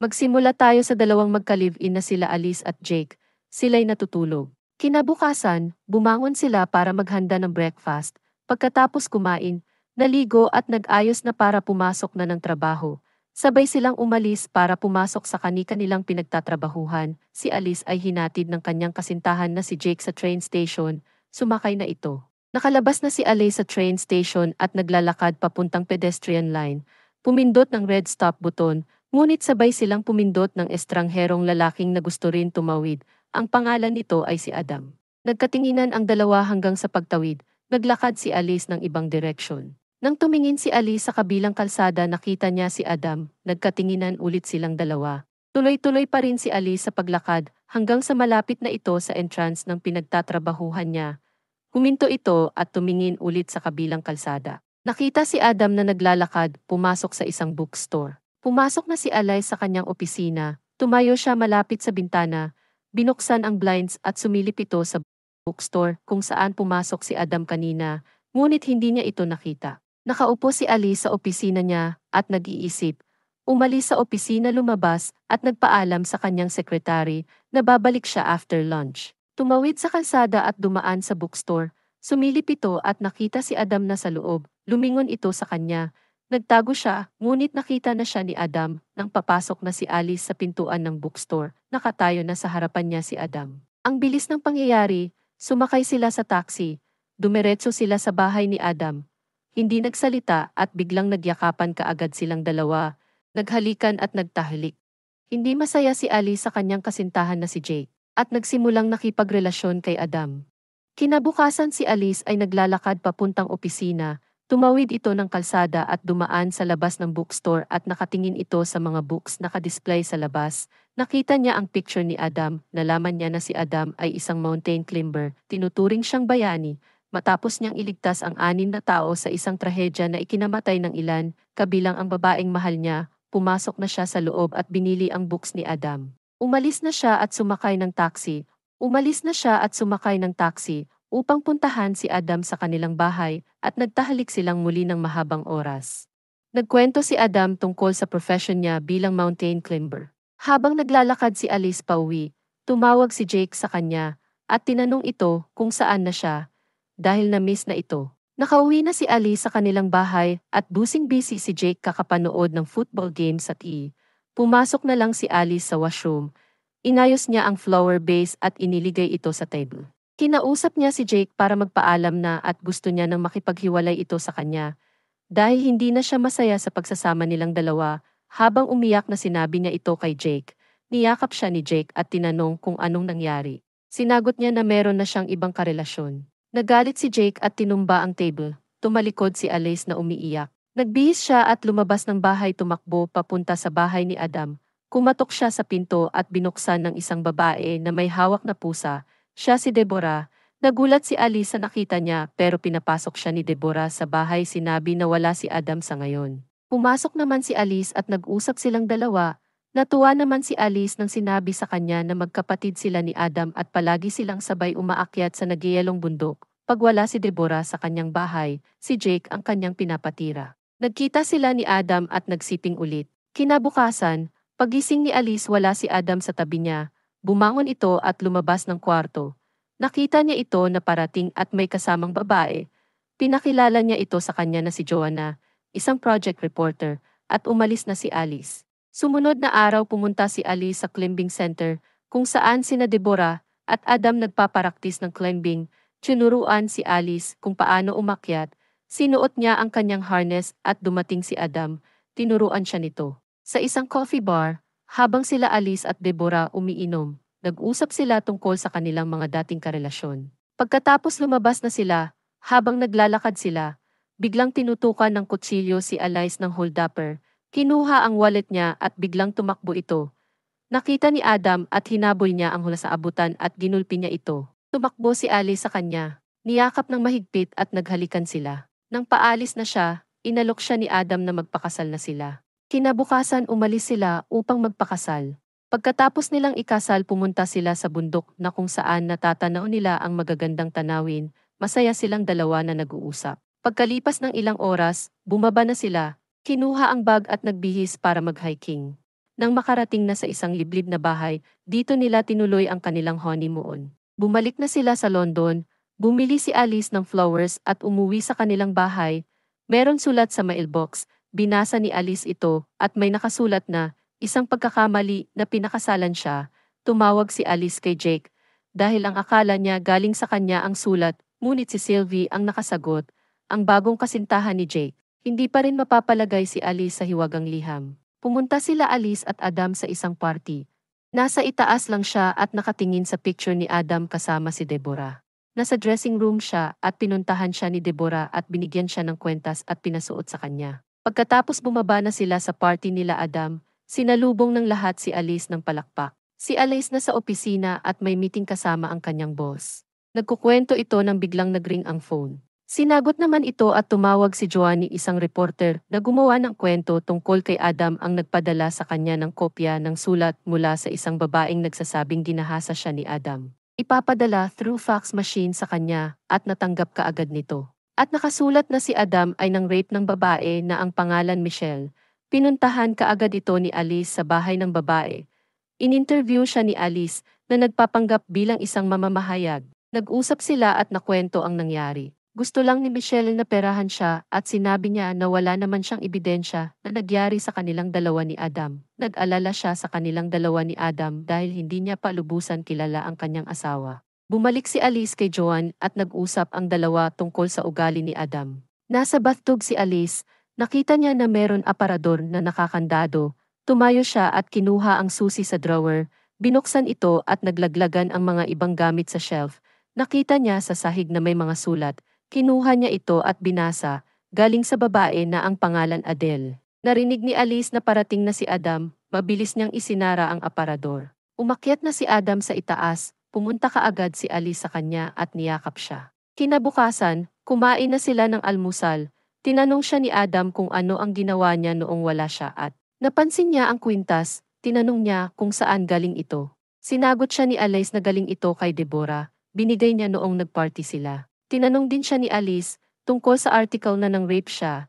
Magsimula tayo sa dalawang magka-live-in na sila Alice at Jake. Sila'y natutulog. Kinabukasan, bumangon sila para maghanda ng breakfast. Pagkatapos kumain, naligo at nag-ayos na para pumasok na ng trabaho. Sabay silang umalis para pumasok sa kanika nilang pinagtatrabahuhan. Si Alice ay hinatid ng kanyang kasintahan na si Jake sa train station. Sumakay na ito. Nakalabas na si Alice sa train station at naglalakad papuntang pedestrian line. Pumindot ng red stop button Ngunit sabay silang pumindot ng estrangherong lalaking na gusto rin tumawid. Ang pangalan nito ay si Adam. Nagkatinginan ang dalawa hanggang sa pagtawid, naglakad si Alice ng ibang direksyon. Nang tumingin si Alice sa kabilang kalsada nakita niya si Adam, nagkatinginan ulit silang dalawa. Tuloy-tuloy pa rin si Alice sa paglakad hanggang sa malapit na ito sa entrance ng pinagtatrabahuhan niya. Kuminto ito at tumingin ulit sa kabilang kalsada. Nakita si Adam na naglalakad, pumasok sa isang bookstore. Pumasok na si Alay sa kanyang opisina, tumayo siya malapit sa bintana, binuksan ang blinds at sumilip ito sa bookstore kung saan pumasok si Adam kanina, ngunit hindi niya ito nakita. Nakaupo si Ali sa opisina niya at nag-iisip. Umalis sa opisina lumabas at nagpaalam sa kanyang sekretary na babalik siya after lunch. Tumawid sa kalsada at dumaan sa bookstore, sumilip ito at nakita si Adam na sa loob, lumingon ito sa kanya, Nagtago siya, ngunit nakita na siya ni Adam nang papasok na si Alice sa pintuan ng bookstore. Nakatayo na sa harapan niya si Adam. Ang bilis ng pangyayari, sumakay sila sa taxi. Dumiretso sila sa bahay ni Adam. Hindi nagsalita at biglang nagyakapan kaagad silang dalawa. Naghalikan at nagtahalik. Hindi masaya si Alice sa kanyang kasintahan na si Jake at nagsimulang nakipagrelasyon kay Adam. Kinabukasan si Alice ay naglalakad papuntang opisina Tumawid ito ng kalsada at dumaan sa labas ng bookstore at nakatingin ito sa mga books na kadisplay sa labas. Nakita niya ang picture ni Adam, nalaman niya na si Adam ay isang mountain climber, tinuturing siyang bayani, matapos niyang iligtas ang anin na tao sa isang trahedya na ikinamatay ng ilan, kabilang ang babaeng mahal niya, pumasok na siya sa loob at binili ang books ni Adam. Umalis na siya at sumakay ng taxi. Umalis na siya at sumakay ng taxi upang puntahan si Adam sa kanilang bahay at nagtahalik silang muli ng mahabang oras. Nagkwento si Adam tungkol sa profession niya bilang mountain climber. Habang naglalakad si Alice pauwi, tumawag si Jake sa kanya at tinanong ito kung saan na siya dahil na-miss na ito. Nakauwi na si Alice sa kanilang bahay at busing busy si Jake kakapanood ng football games at E. Pumasok na lang si Alice sa washroom. Inayos niya ang flower base at iniligay ito sa table. Kinausap niya si Jake para magpaalam na at gusto niya nang makipaghiwalay ito sa kanya. Dahil hindi na siya masaya sa pagsasama nilang dalawa, habang umiyak na sinabi niya ito kay Jake, niyakap siya ni Jake at tinanong kung anong nangyari. Sinagot niya na meron na siyang ibang karelasyon. Nagalit si Jake at tinumba ang table. Tumalikod si Alice na umiiyak. Nagbihis siya at lumabas ng bahay tumakbo papunta sa bahay ni Adam. Kumatok siya sa pinto at binuksan ng isang babae na may hawak na pusa siya si Deborah. Nagulat si Ali sa nakita niya pero pinapasok siya ni Deborah sa bahay sinabi na wala si Adam sa ngayon. Pumasok naman si Alice at nag-usap silang dalawa. Natuwa naman si Alice nang sinabi sa kanya na magkapatid sila ni Adam at palagi silang sabay umaakyat sa nagyayalong bundok. Pag wala si Deborah sa kanyang bahay, si Jake ang kanyang pinapatira. Nagkita sila ni Adam at nagsiping ulit. Kinabukasan, pagising ni Alice wala si Adam sa tabi niya, Bumangon ito at lumabas ng kwarto. Nakita niya ito na parating at may kasamang babae. Pinakilala niya ito sa kanya na si Joanna, isang project reporter, at umalis na si Alice. Sumunod na araw pumunta si Alice sa climbing center kung saan sina Deborah at Adam nagpaparaktis ng climbing. Tinuruan si Alice kung paano umakyat. Sinuot niya ang kanyang harness at dumating si Adam. Tinuruan siya nito. Sa isang coffee bar, habang sila Alice at Deborah umiinom, nag-usap sila tungkol sa kanilang mga dating karelasyon. Pagkatapos lumabas na sila, habang naglalakad sila, biglang tinutukan ng kutsilyo si Alice ng holdupper, kinuha ang wallet niya at biglang tumakbo ito. Nakita ni Adam at hinabol niya ang hula sa abutan at ginulpi niya ito. Tumakbo si Alice sa kanya. Niyakap ng mahigpit at naghalikan sila. Nang paalis na siya, inalok siya ni Adam na magpakasal na sila. Kinabukasan umalis sila upang magpakasal. Pagkatapos nilang ikasal pumunta sila sa bundok na kung saan natatanaw nila ang magagandang tanawin, masaya silang dalawa na nag-uusap. Pagkalipas ng ilang oras, bumaba na sila, kinuha ang bag at nagbihis para mag-hiking. Nang makarating na sa isang liblib na bahay, dito nila tinuloy ang kanilang honeymoon. Bumalik na sila sa London, bumili si Alice ng flowers at umuwi sa kanilang bahay, meron sulat sa mailbox Binasa ni Alice ito at may nakasulat na isang pagkakamali na pinakasalan siya. Tumawag si Alice kay Jake dahil ang akala niya galing sa kanya ang sulat ngunit si Sylvie ang nakasagot, ang bagong kasintahan ni Jake. Hindi pa rin mapapalagay si Alice sa hiwagang liham. Pumunta sila Alice at Adam sa isang party. Nasa itaas lang siya at nakatingin sa picture ni Adam kasama si Deborah. Nasa dressing room siya at pinuntahan siya ni Deborah at binigyan siya ng kwentas at pinasuot sa kanya. Pagkatapos bumaba na sila sa party nila Adam, sinalubong ng lahat si Alice ng palakpak. Si Alice na sa opisina at may meeting kasama ang kanyang boss. Nagkukwento ito nang biglang nagring ang phone. Sinagot naman ito at tumawag si Joanny isang reporter na gumawa ng kwento tungkol kay Adam ang nagpadala sa kanya ng kopya ng sulat mula sa isang babaeng nagsasabing dinahasa siya ni Adam. Ipapadala through fax machine sa kanya at natanggap kaagad nito. At nakasulat na si Adam ay nang rape ng babae na ang pangalan Michelle. Pinuntahan kaagad ito ni Alice sa bahay ng babae. In-interview siya ni Alice na nagpapanggap bilang isang mamamahayag. Nag-usap sila at nakwento ang nangyari. Gusto lang ni Michelle na perahan siya at sinabi niya na wala naman siyang ebidensya na nagyari sa kanilang dalawa ni Adam. Nag-alala siya sa kanilang dalawa ni Adam dahil hindi niya pa lubusan kilala ang kanyang asawa. Bumalik si Alice kay Joan at nag-usap ang dalawa tungkol sa ugali ni Adam. Nasa bathtub si Alice, nakita niya na meron aparador na nakakandado. Tumayo siya at kinuha ang susi sa drawer, binuksan ito at naglaglagan ang mga ibang gamit sa shelf. Nakita niya sa sahig na may mga sulat, kinuha niya ito at binasa, galing sa babae na ang pangalan Adele. Narinig ni Alice na parating na si Adam, mabilis niyang isinara ang aparador. Umakyat na si Adam sa itaas, pumunta kaagad si Ali sa kanya at niyakap siya. Kinabukasan, kumain na sila ng almusal, tinanong siya ni Adam kung ano ang ginawa niya noong wala siya at napansin niya ang kwintas, tinanong niya kung saan galing ito. Sinagot siya ni Alice na galing ito kay Deborah, binigay niya noong nagparty sila. Tinanong din siya ni Alice tungkol sa article na nang rape siya.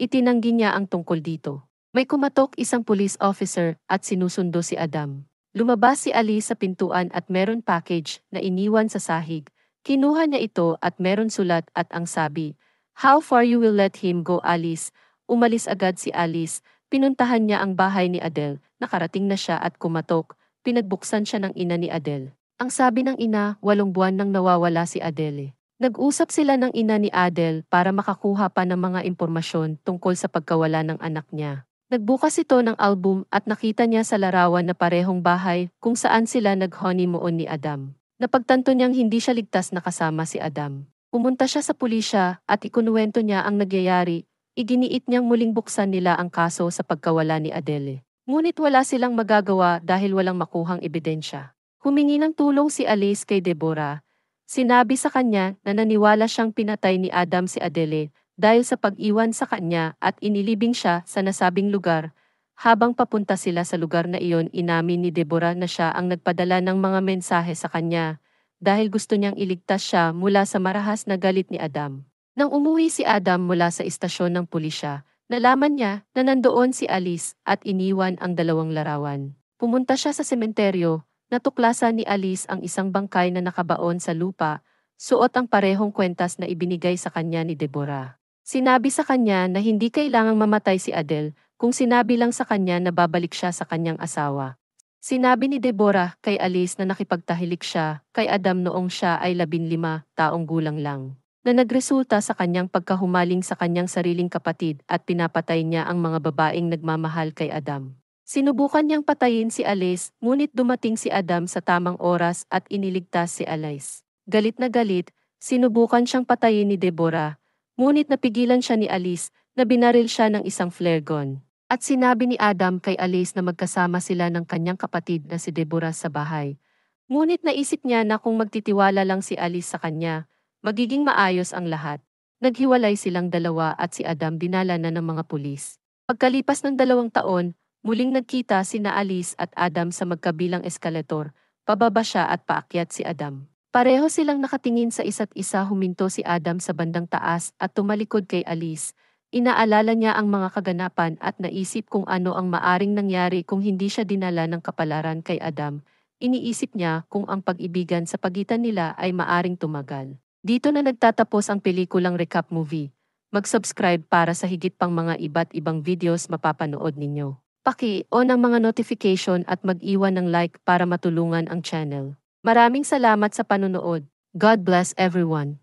Itinanggi niya ang tungkol dito. May kumatok isang police officer at sinusundo si Adam. Lumabas si Ali sa pintuan at meron package na iniwan sa sahig. Kinuha niya ito at meron sulat at ang sabi, How far you will let him go Alice? Umalis agad si Alice, pinuntahan niya ang bahay ni Adele, nakarating na siya at kumatok, pinagbuksan siya ng ina ni Adele. Ang sabi ng ina, walong buwan nang nawawala si Adele. Nag-usap sila ng ina ni Adele para makakuha pa ng mga impormasyon tungkol sa pagkawala ng anak niya. Nagbukas ito ng album at nakita niya sa larawan na parehong bahay kung saan sila nag-honeymoon ni Adam. Napagtanto niyang hindi siya ligtas na kasama si Adam. Pumunta siya sa pulisya at ikunuwento niya ang nagyayari. Iginiit niyang muling buksan nila ang kaso sa pagkawala ni Adele. Ngunit wala silang magagawa dahil walang makuhang ebidensya. Humingi ng tulong si Alice kay Deborah. Sinabi sa kanya na naniwala siyang pinatay ni Adam si Adele dahil sa pag-iwan sa kanya at inilibing siya sa nasabing lugar. Habang papunta sila sa lugar na iyon inamin ni Deborah na siya ang nagpadala ng mga mensahe sa kanya dahil gusto niyang iligtas siya mula sa marahas na galit ni Adam. Nang umuwi si Adam mula sa istasyon ng pulisya, nalaman niya na nandoon si Alice at iniwan ang dalawang larawan. Pumunta siya sa sementeryo, natuklasan ni Alice ang isang bangkay na nakabaon sa lupa, suot ang parehong kwentas na ibinigay sa kanya ni Deborah. Sinabi sa kanya na hindi kailangang mamatay si Adele kung sinabi lang sa kanya na babalik siya sa kanyang asawa. Sinabi ni Deborah kay Alice na nakipagtahilik siya kay Adam noong siya ay labinlima taong gulang lang, na nagresulta sa kanyang pagkahumaling sa kanyang sariling kapatid at pinapatay niya ang mga babaeng nagmamahal kay Adam. Sinubukan niyang patayin si Alice ngunit dumating si Adam sa tamang oras at iniligtas si Alice. Galit na galit, sinubukan siyang patayin ni Deborah Ngunit napigilan siya ni Alice na binaril siya ng isang flare gun. At sinabi ni Adam kay Alice na magkasama sila ng kanyang kapatid na si Deborah sa bahay. Ngunit naisip niya na kung magtitiwala lang si Alice sa kanya, magiging maayos ang lahat. Naghiwalay silang dalawa at si Adam dinala na ng mga pulis. Pagkalipas ng dalawang taon, muling nagkita sina Alice at Adam sa magkabilang eskalator, pababa siya at paakyat si Adam. Pareho silang nakatingin sa isa't isa huminto si Adam sa bandang taas at tumalikod kay Alice. Inaalala niya ang mga kaganapan at naisip kung ano ang maaring nangyari kung hindi siya dinala ng kapalaran kay Adam. Iniisip niya kung ang pag-ibigan sa pagitan nila ay maaring tumagal. Dito na nagtatapos ang pelikulang recap movie. Mag-subscribe para sa higit pang mga iba't ibang videos mapapanood ninyo. Paki-on ang mga notification at mag-iwan ng like para matulungan ang channel. Maraming salamat sa panunood. God bless everyone.